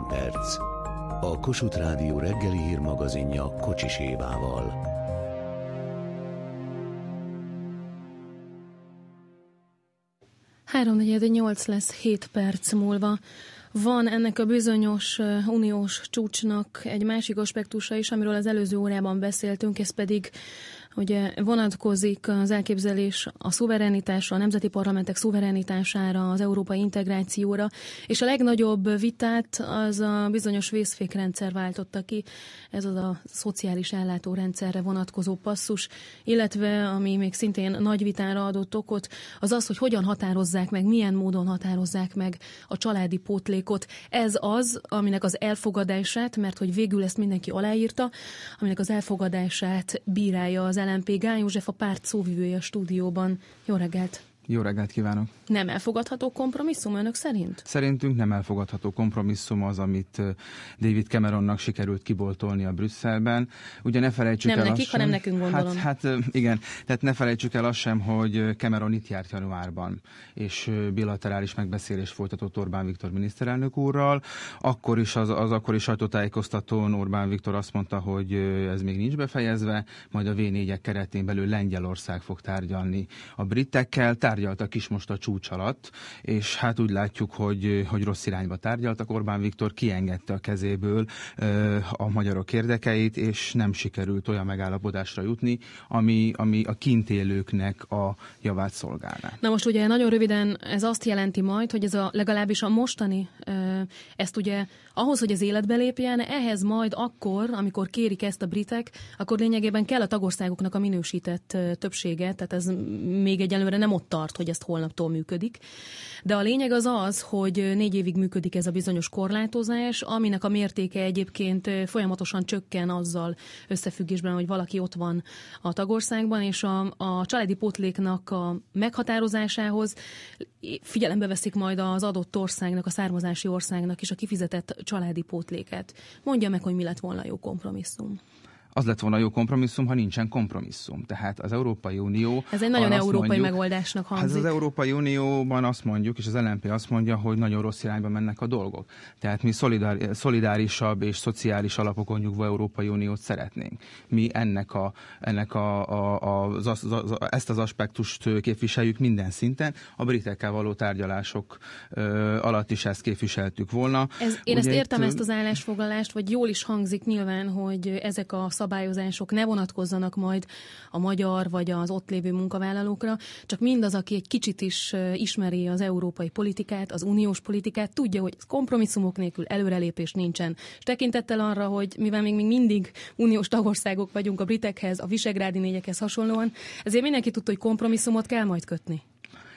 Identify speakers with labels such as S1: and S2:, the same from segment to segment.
S1: perc. A Kossuth Rádió reggeli hírmagazinja Kocsis Évával. Háromnegyed nyolc lesz hét perc múlva. Van ennek a bizonyos uniós csúcsnak egy másik aspektusa is, amiről az előző órában beszéltünk, ez pedig Ugye vonatkozik az elképzelés a szuverenitásra, a nemzeti parlamentek szuverenitására, az európai integrációra, és a legnagyobb vitát az a bizonyos vészfékrendszer váltotta ki, ez az a szociális ellátórendszerre vonatkozó passzus, illetve ami még szintén nagy vitára adott okot, az az, hogy hogyan határozzák meg, milyen módon határozzák meg a családi pótlékot. Ez az, aminek az elfogadását, mert hogy végül ezt mindenki aláírta, aminek az elfogadását bírálja az LMP Gály József a párt szóvivője a stúdióban. Jó reggelt!
S2: Jó reggelt kívánok!
S1: Nem elfogadható kompromisszum önök szerint?
S2: Szerintünk nem elfogadható kompromisszum az, amit David Cameronnak sikerült kiboltolni a Brüsszelben. Ugye ne felejtsük nem el nekik, azt hanem nekünk hát, gondolom. Hát, hát igen, tehát ne felejtsük el azt sem, hogy Cameron itt járt januárban, és bilaterális megbeszélés folytatott Orbán Viktor miniszterelnök úrral. Akkor is az, az akkori sajtótájékoztatón Orbán Viktor azt mondta, hogy ez még nincs befejezve, majd a V4-ek keretén belül Lengyelország fog tárgyalni a britekkel. Tehát tárgyaltak is most a csúcs alatt, és hát úgy látjuk, hogy, hogy rossz irányba tárgyaltak. Orbán Viktor kiengedte a kezéből a magyarok érdekeit, és nem sikerült olyan megállapodásra jutni, ami, ami a kint élőknek a javát szolgálná.
S1: Na most ugye nagyon röviden ez azt jelenti majd, hogy ez a legalábbis a mostani, ezt ugye ahhoz, hogy az életbe lépjen, ehhez majd akkor, amikor kérik ezt a britek, akkor lényegében kell a tagországoknak a minősített többsége, tehát ez még egyelőre nem ott tart, tart, hogy ezt holnaptól működik. De a lényeg az az, hogy négy évig működik ez a bizonyos korlátozás, aminek a mértéke egyébként folyamatosan csökken azzal összefüggésben, hogy valaki ott van a tagországban, és a, a családi pótléknak a meghatározásához figyelembe veszik majd az adott országnak, a származási országnak is a kifizetett családi pótléket. Mondja meg, hogy mi lett volna jó kompromisszum
S2: az lett volna jó kompromisszum, ha nincsen kompromisszum. Tehát az Európai Unió... Ez egy nagyon európai mondjuk,
S1: megoldásnak hát hangzik. Ez az
S2: Európai Unióban azt mondjuk, és az LNP azt mondja, hogy nagyon rossz irányba mennek a dolgok. Tehát mi szolidár, szolidárisabb és szociális alapokon nyugva Európai Uniót szeretnénk. Mi ennek, a, ennek a, a, az, az, az, ezt az aspektust képviseljük minden szinten. A britekkel való tárgyalások ö, alatt is ezt képviseltük volna. Ez, én Ugye ezt értem, itt, ezt az
S1: állásfoglalást, vagy jól is hangzik nyilván, hogy ezek a szabályozások ne vonatkozzanak majd a magyar vagy az ott lévő munkavállalókra, csak mindaz, aki egy kicsit is ismeri az európai politikát, az uniós politikát, tudja, hogy kompromisszumok nélkül előrelépés nincsen. És tekintettel arra, hogy mivel még, még mindig uniós tagországok vagyunk a britekhez, a visegrádi négyekhez hasonlóan, ezért mindenki tudta, hogy kompromisszumot kell majd kötni.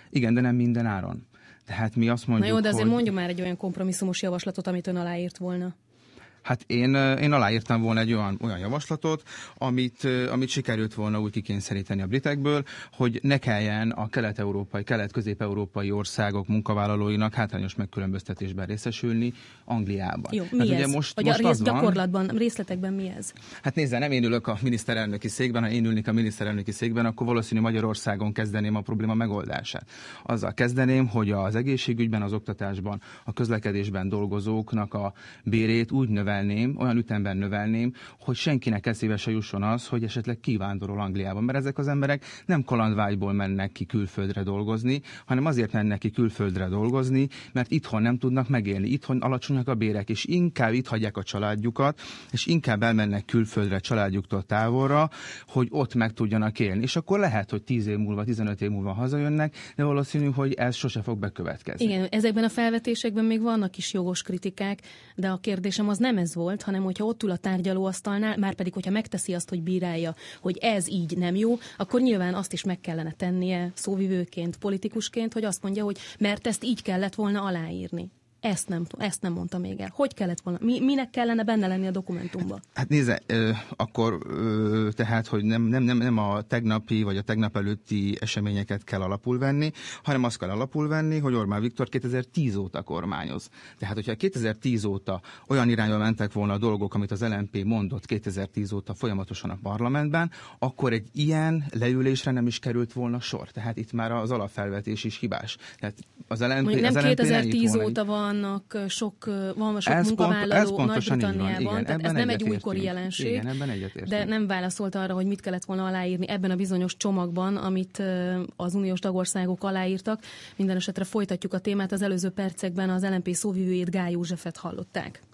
S2: Igen, de nem minden áron. Tehát mi azt mondjuk, Na jó, de azért hogy... mondjuk
S1: már egy olyan kompromisszumos javaslatot, amit ön aláírt volna.
S2: Hát én, én aláírtam volna egy olyan, olyan javaslatot, amit, amit sikerült volna úgy kikényszeríteni a britekből, hogy ne kelljen a kelet-európai, kelet-közép-európai országok munkavállalóinak hátrányos megkülönböztetésben részesülni Angliában. Jó, hát mi hát ez? Ugye most, hogy most a rész, gyakorlatban,
S1: van, részletekben mi ez?
S2: Hát nézze, nem én ülök a miniszterelnöki székben, ha én ülnék a miniszterelnöki székben, akkor valószínű Magyarországon kezdeném a probléma megoldását. Azzal kezdeném, hogy az egészségügyben, az oktatásban, a közlekedésben dolgozóknak a bérét úgy növel, növelném, olyan ütemben növelném, hogy senkinek eszébe se jusson az, hogy esetleg kivándorol Angliában, mert ezek az emberek nem kalandvágyból mennek ki külföldre dolgozni, hanem azért mennek ki külföldre dolgozni, mert itthon nem tudnak megélni, itthon alacsonyak a bérek, és inkább itt hagyják a családjukat, és inkább elmennek külföldre családjuktól távolra, hogy ott meg tudjanak élni. És akkor lehet, hogy 10 év múlva, 15 év múlva hazajönnek, de valószínű, hogy ez sose fog bekövetkezni. Igen,
S1: ezekben a felvetésekben még vannak is jogos kritikák, de a kérdésem az nem ez ez volt, hanem hogyha ott ül a tárgyalóasztalnál, már pedig, hogyha megteszi azt, hogy bírálja, hogy ez így nem jó, akkor nyilván azt is meg kellene tennie szóvivőként, politikusként, hogy azt mondja, hogy mert ezt így kellett volna aláírni. Ezt nem, ezt nem mondta még el. Hogy kellett volna? Mi, minek kellene benne lenni a dokumentumban? Hát,
S2: hát nézze, ö, akkor ö, tehát, hogy nem, nem, nem, nem a tegnapi vagy a tegnap előtti eseményeket kell alapul venni, hanem azt kell alapul venni, hogy Orbán Viktor 2010 óta kormányoz. Tehát, hogyha 2010 óta olyan irányba mentek volna a dolgok, amit az LNP mondott 2010 óta folyamatosan a parlamentben, akkor egy ilyen leülésre nem is került volna sor. Tehát itt már az alapfelvetés is hibás. Tehát az LNP, Mondjuk nem az LNP 2010 nem óta
S1: van vannak sok, van sok ez munkavállaló pont, Nagy-Britanniában, tehát ez nem egy újkori jelenség, igen, ebben de nem válaszolt arra, hogy mit kellett volna aláírni ebben a bizonyos csomagban, amit az uniós tagországok aláírtak. Minden esetre folytatjuk a témát, az előző percekben az LNP szóvivőjét Gály Józsefet hallották.